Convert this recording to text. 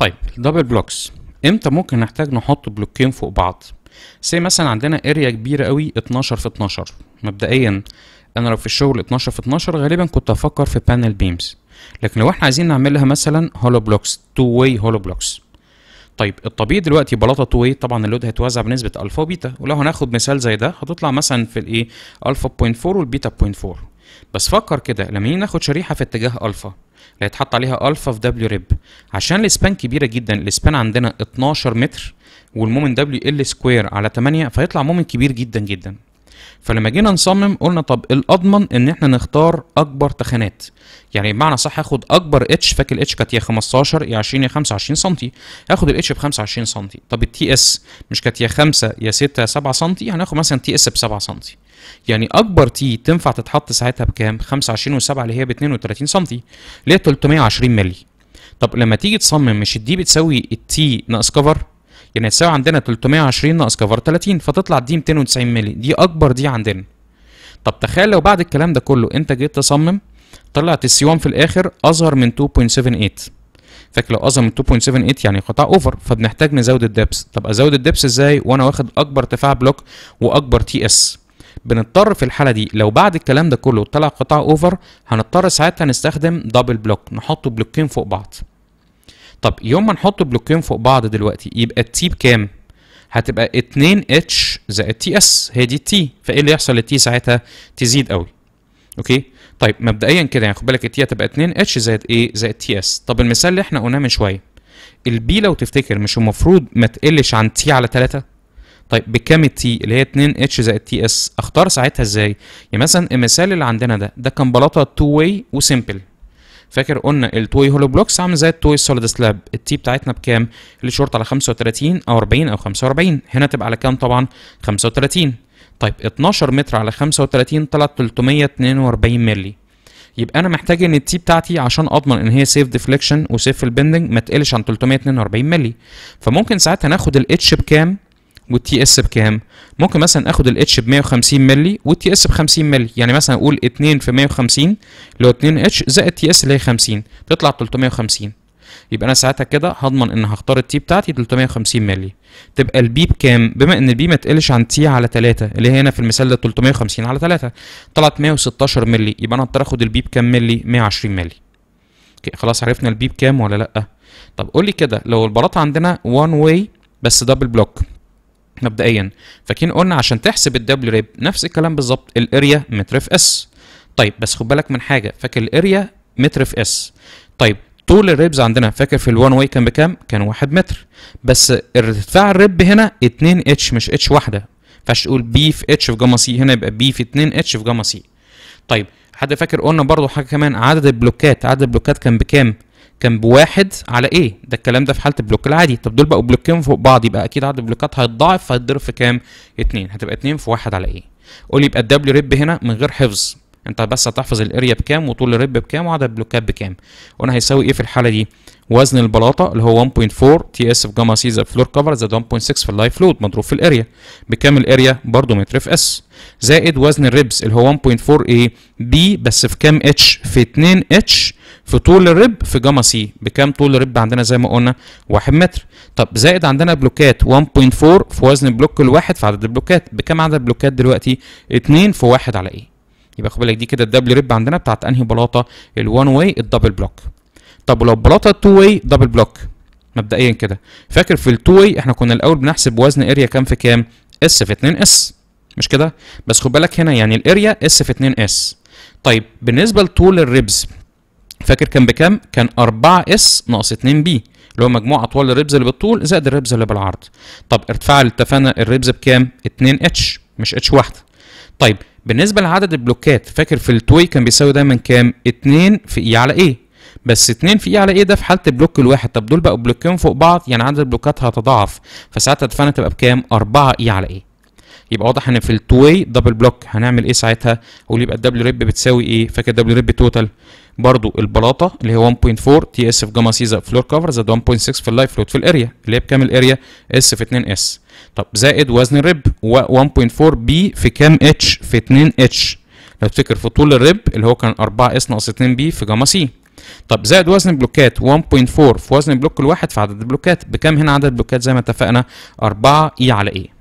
طيب الدبل بلوكس امتى ممكن نحتاج نحط بلوكين فوق بعض سي مثلا عندنا اريا كبيره قوي 12 في 12 مبدئيا انا لو في الشغل 12 في 12 غالبا كنت هفكر في بانل بيمز لكن لو احنا عايزين نعملها مثلا هولو بلوكس تو واي هولو بلوكس طيب الطبيعي دلوقتي بلاطه تو واي طبعا اللود هيتوزع بنسبه الفا وبيتا ولو هناخد مثال زي ده هتطلع مثلا في الايه الفا 0.4 والبيتا 0.4 بس فكر كده لما نيجي ناخد شريحه في اتجاه الفا اللي هيتحط عليها الفا في دبليو ريب عشان الاسبان كبيره جدا الاسبان عندنا 12 متر والمومن دبليو ال سكوير على 8 فيطلع مومن كبير جدا جدا فلما جينا نصمم قلنا طب الاضمن ان احنا نختار اكبر تخانات يعني بمعنى صح هاخد اكبر اتش فاكر الاتش كانت يا 15 يا 20 يا 25 سم هاخد الاتش ب 25 سم طب التي اس مش كانت يا 5 يا 6 يا 7 سم هناخد مثلا تي اس ب 7 سم يعني اكبر تي تنفع تتحط ساعتها بكام 25 و7 اللي هي ب 32 سم اللي هي 320 مللي طب لما تيجي تصمم مش الدي بتساوي التي ناقص كفر يعني هتساوي عندنا 320 ناقص كفر 30 فتطلع دي 290 مللي دي اكبر دي عندنا طب تخيل لو بعد الكلام ده كله انت جيت تصمم طلعت السي 1 في الاخر اصغر من 2.78 فاكر لو اصغر من 2.78 يعني قطاع اوفر فبنحتاج نزود الدبس طب ازود الدبس ازاي وانا واخد اكبر ارتفاع بلوك واكبر تي اس بنضطر في الحاله دي لو بعد الكلام ده كله طلع قطاع اوفر هنضطر ساعتها نستخدم دبل بلوك نحط بلوكين فوق بعض طب يوم ما نحط بلوكين فوق بعض دلوقتي يبقى التي بكام؟ هتبقى 2 اتش زائد تي اس هي دي التي فايه اللي يحصل للتي ساعتها؟ تزيد قوي. اوكي؟ طيب مبدئيا كده يعني خد بالك التي هتبقى 2 اتش زائد ايه؟ زائد تي اس. طب المثال اللي احنا قلناه من شويه البي لو تفتكر مش المفروض ما تقلش عن تي على 3 طيب بكام التي اللي هي 2 اتش زائد تي اس اختار ساعتها ازاي يعني مثلا المثال اللي عندنا ده ده كان بلاطه تو واي وسيمبل فاكر قلنا التوي هولو بلوكس عامل زي التوي سوليد سلاب التي بتاعتنا بكام الشورت على 35 او 40 او 45 هنا تبقى على كام طبعا 35 طيب 12 متر على 35 طلعت 342 مللي يبقى انا محتاج ان التي بتاعتي عشان اضمن ان هي سيف ديفليكشن وسيف البندنج ما تقلش عن 342 مللي فممكن ساعتها ناخد الاتش بكام والتي اس بكام ممكن مثلا اخد الاتش ب 150 مللي والتي اس ب 50 مللي يعني مثلا اقول 2 في 150 اللي هو 2 اتش زائد تي اس اللي هي 50 تطلع 350 يبقى انا ساعتها كده هضمن ان هختار التي بتاعتي 350 مللي تبقى البي بكام بما ان البي ما تقلش عن تي على 3 اللي هي هنا في المثال ده 350 على 3 طلعت 116 مللي يبقى انا هضطر اخد البي بكام مللي 120 مللي اوكي خلاص عرفنا البي بكام ولا لا طب قول لي كده لو البلاطه عندنا 1 واي بس دبل بلوك مبدئيا فاكرين قلنا عشان تحسب الدبليو ريب نفس الكلام بالظبط الاريا متر في اس طيب بس خد بالك من حاجه فاكر الاريا متر في اس طيب طول الريبز عندنا فاكر في الوان واي كان بكام؟ كان 1 متر بس ارتفاع الريب هنا 2 اتش مش اتش واحده ما ينفعش تقول بي في اتش في جاما سي هنا يبقى بي في 2 اتش في جاما سي طيب حد فاكر قلنا برضو حاجه كمان عدد البلوكات عدد البلوكات كان بكام؟ كان بواحد على ايه ده الكلام ده في حاله البلوك العادي طب دول بقوا بلوكين فوق بعض يبقى اكيد عدد البلوكات هيتضاعف فهيتضرب في كام اتنين هتبقى اتنين في واحد على ايه قول يبقى الدبليو ريب هنا من غير حفظ انت بس هتحفظ الاريا بكام وطول الريب بكام وعدد البلوكات بكام وانا هيساوي ايه في الحاله دي وزن البلاطه اللي هو 1.4 تي اس في جاما سي زائد فلور كفر زائد 1.6 في اللايف لود مضروب في الاريا بكام الاريا برضه متر في اس زائد وزن الريبس اللي هو 1.4 اي بي بس في كام اتش في 2 اتش في طول الرب في جاما سي بكام طول الرب عندنا زي ما قلنا 1 متر طب زائد عندنا بلوكات 1.4 في وزن البلوك الواحد في عدد البلوكات بكام عدد البلوكات دلوقتي 2 في 1 على ايه يبقى خد بالك دي كده الدبل ريب عندنا بتاعت انهي بلاطه الوان واي الدبل بلوك طب ولو بلاطه تو واي دبل بلوك مبدئيا كده فاكر في التو واي احنا كنا الاول بنحسب وزن اريا كام في كام اس في 2 اس مش كده بس خد بالك هنا يعني الاريا اس في 2 اس طيب بالنسبه لطول الريبز فاكر كان بكام كان 4 اس ناقص 2 بي اللي هو مجموع اطوال الريبز اللي بالطول زائد الريبز اللي بالعرض طب ارتفاع اللي اتفقنا الريبز بكام 2 اتش مش اتش واحده طيب بالنسبه لعدد البلوكات فاكر في التوي كان بيساوي دايما كام 2 في اي e على ايه بس اتنين في ايه على ايه ده في حاله البلوك الواحد طب دول بقوا بلوكين فوق بعض يعني عدد البلوكات هتضاعف فساعتها الدفنه تبقى بكام 4 ايه على ايه يبقى واضح ان في التو واي دبل بلوك هنعمل ايه ساعتها اقول يبقى الدبليو ريب بتساوي ايه فاكر الدبليو ريب توتال برضو البلاطه اللي هي 1.4 تي اس في جاما سي زائد فلور كفر زائد 1.6 في اللايف لود في الاريا اللي هي بكام الاريا اس في 2 اس طب زائد وزن الريب و1.4 بي في كام اتش في 2 اتش لو تفتكر في طول الريب اللي هو كان 4 اس ناقص 2 بي في جاما سي طب زائد وزن بلوكات 1.4 في وزن البلوك الواحد في عدد البلوكات بكام هنا عدد البلوكات زي ما اتفقنا 4 اي e على ايه